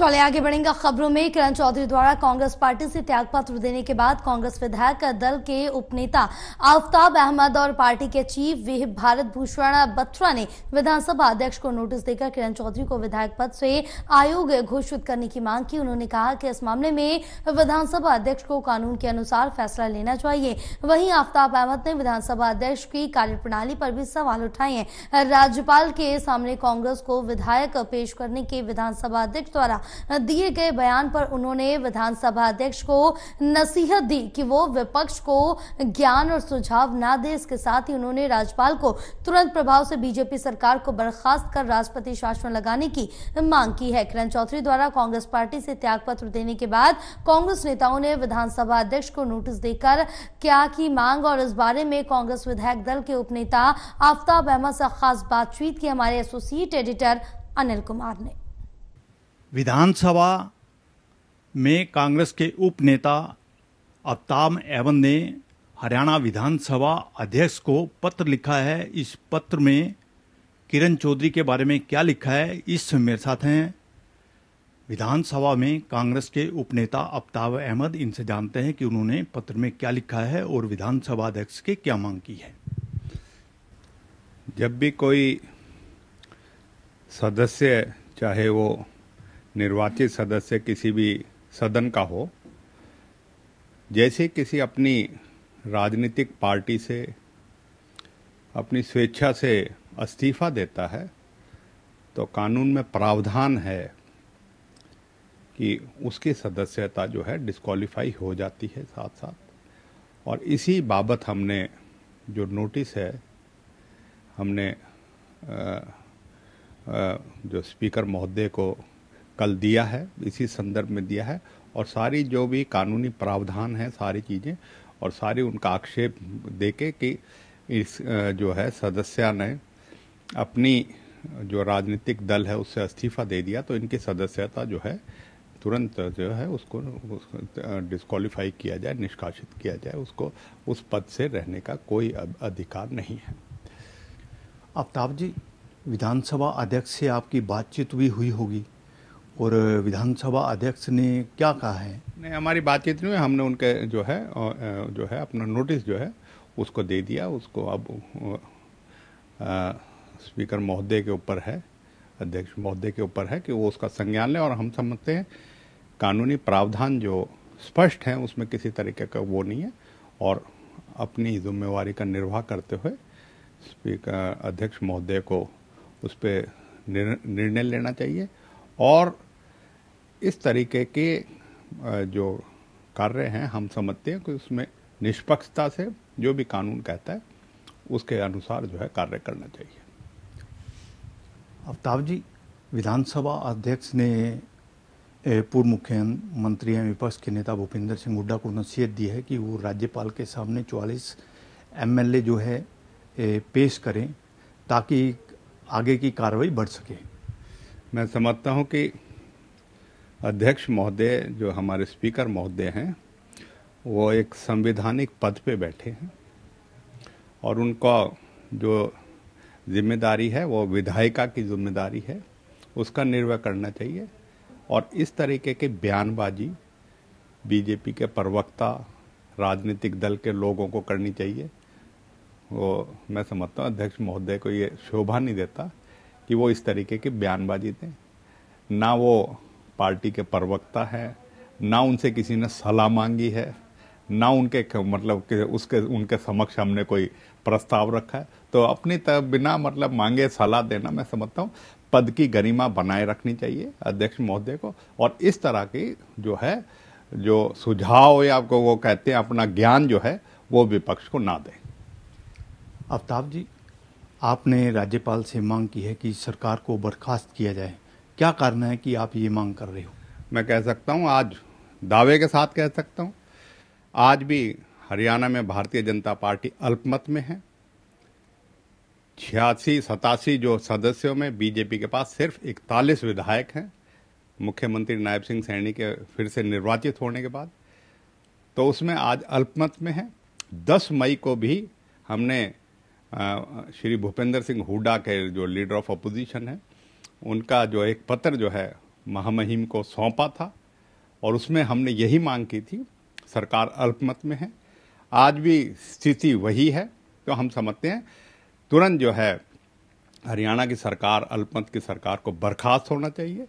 चले आगे बढ़ेंगे खबरों में किरण चौधरी द्वारा कांग्रेस पार्टी से त्यागपत्र देने के बाद कांग्रेस विधायक दल के उपनेता आफ्ताब अहमद और पार्टी के चीफ वे भारत भूषण बत्रा ने विधानसभा अध्यक्ष को नोटिस देकर किरण चौधरी को विधायक पद से आयोग घोषित करने की मांग की उन्होंने कहा कि इस मामले में विधानसभा अध्यक्ष को कानून के अनुसार फैसला लेना चाहिए वहीं आफ्ताब अहमद ने विधानसभा अध्यक्ष की कार्यप्रणाली पर भी सवाल उठाए हैं राज्यपाल के सामने कांग्रेस को विधायक पेश करने के विधानसभा अध्यक्ष द्वारा दिए गए बयान पर उन्होंने विधानसभा अध्यक्ष को नसीहत दी कि वो विपक्ष को ज्ञान और सुझाव ना दे इसके साथ ही उन्होंने राज्यपाल को तुरंत प्रभाव से बीजेपी सरकार को बर्खास्त कर राष्ट्रपति शासन लगाने की मांग की है किरण चौधरी द्वारा कांग्रेस पार्टी से त्यागपत्र देने के बाद कांग्रेस नेताओं ने विधानसभा अध्यक्ष को नोटिस देकर क्या की मांग और इस बारे में कांग्रेस विधायक दल के उपनेता आफ्ताब अहमद से खास बातचीत की हमारे एसोसिएट एडिटर अनिल कुमार ने विधानसभा में कांग्रेस के उपनेता अफ्ताब एवन ने हरियाणा विधानसभा अध्यक्ष को पत्र लिखा है इस पत्र में किरण चौधरी के बारे में क्या लिखा है इस मेरे साथ हैं विधानसभा में कांग्रेस के उपनेता अफ्ताब अहमद इनसे जानते हैं कि उन्होंने पत्र में क्या लिखा है और विधानसभा अध्यक्ष की क्या मांग की है जब भी कोई सदस्य चाहे वो निर्वाचित सदस्य किसी भी सदन का हो जैसे किसी अपनी राजनीतिक पार्टी से अपनी स्वेच्छा से इस्तीफा देता है तो कानून में प्रावधान है कि उसकी सदस्यता जो है डिस्कालीफाई हो जाती है साथ साथ और इसी बाबत हमने जो नोटिस है हमने आ, आ, जो स्पीकर महोदय को कल दिया है इसी संदर्भ में दिया है और सारी जो भी कानूनी प्रावधान है सारी चीज़ें और सारी उनका आक्षेप दे के कि इस जो है सदस्या ने अपनी जो राजनीतिक दल है उससे इस्तीफा दे दिया तो इनकी सदस्यता जो है तुरंत जो है उसको डिस्कालीफाई किया जाए निष्कासित किया जाए उसको उस पद से रहने का कोई अधिकार नहीं है आफ्ताब जी विधानसभा अध्यक्ष से आपकी बातचीत भी हुई होगी और विधानसभा अध्यक्ष ने क्या कहा है नहीं हमारी बातचीत नहीं हुई हमने उनके जो है जो है अपना नोटिस जो है उसको दे दिया उसको अब स्पीकर महोदय के ऊपर है अध्यक्ष महोदय के ऊपर है कि वो उसका संज्ञान लें और हम समझते हैं कानूनी प्रावधान जो स्पष्ट हैं उसमें किसी तरीके का वो नहीं है और अपनी जिम्मेवारी का निर्वाह करते हुए स्पीकर अध्यक्ष महोदय को उस पर निर्णय लेना चाहिए और इस तरीके के जो कार्य हैं हम समझते हैं कि उसमें निष्पक्षता से जो भी कानून कहता है उसके अनुसार जो है कार्य करना चाहिए अवताब जी विधानसभा अध्यक्ष ने पूर्व मुख्यमंत्री एवं विपक्ष के नेता भूपेंद्र सिंह हुड्डा को नसीहत दी है कि वो राज्यपाल के सामने 44 एमएलए जो है पेश करें ताकि आगे की कार्रवाई बढ़ सके मैं समझता हूं कि अध्यक्ष महोदय जो हमारे स्पीकर महोदय हैं वो एक संवैधानिक पद पे बैठे हैं और उनका जो जिम्मेदारी है वो विधायिका की जिम्मेदारी है उसका निर्वाह करना चाहिए और इस तरीके के बयानबाजी बीजेपी के प्रवक्ता राजनीतिक दल के लोगों को करनी चाहिए वो मैं समझता हूँ अध्यक्ष महोदय को ये शोभा नहीं देता कि वो इस तरीके की बयानबाजी दें ना वो पार्टी के प्रवक्ता हैं ना उनसे किसी ने सलाह मांगी है ना उनके मतलब कि उसके उनके समक्ष हमने कोई प्रस्ताव रखा है तो अपनी तरफ बिना मतलब मांगे सलाह देना मैं समझता हूँ पद की गरिमा बनाए रखनी चाहिए अध्यक्ष महोदय को और इस तरह की जो है जो सुझाव या आपको वो कहते हैं अपना ज्ञान जो है वो विपक्ष को ना दें आफ्ताब जी आपने राज्यपाल से मांग की है कि सरकार को बर्खास्त किया जाए क्या कारण है कि आप ये मांग कर रहे हो मैं कह सकता हूँ आज दावे के साथ कह सकता हूँ आज भी हरियाणा में भारतीय जनता पार्टी अल्पमत में है छियासी सतासी जो सदस्यों में बीजेपी के पास सिर्फ इकतालीस विधायक हैं मुख्यमंत्री नायब सिंह सैनी के फिर से निर्वाचित होने के बाद तो उसमें आज अल्पमत में है दस मई को भी हमने श्री भूपेंद्र सिंह हुडा के जो लीडर ऑफ अपोजिशन है उनका जो एक पत्र जो है महामहिम को सौंपा था और उसमें हमने यही मांग की थी सरकार अल्पमत में है आज भी स्थिति वही है तो हम समझते हैं तुरंत जो है हरियाणा की सरकार अल्पमत की सरकार को बर्खास्त होना चाहिए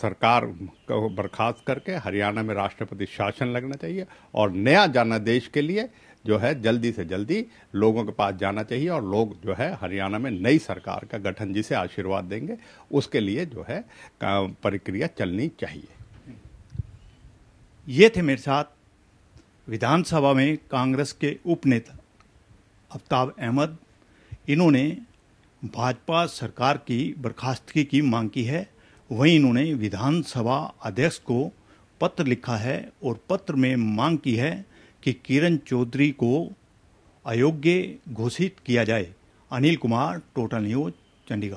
सरकार को बर्खास्त करके हरियाणा में राष्ट्रपति शासन लगना चाहिए और नया जनादेश के लिए जो है जल्दी से जल्दी लोगों के पास जाना चाहिए और लोग जो है हरियाणा में नई सरकार का गठन जिसे आशीर्वाद देंगे उसके लिए जो है प्रक्रिया चलनी चाहिए ये थे मेरे साथ विधानसभा में कांग्रेस के उपनेता आफ्ताब अहमद इन्होंने भाजपा सरकार की बर्खास्तगी की मांग की है वहीं इन्होंने विधानसभा अध्यक्ष को पत्र लिखा है और पत्र में मांग की है कि किरण चौधरी को अयोग्य घोषित किया जाए अनिल कुमार टोटल न्यूज चंडीगढ़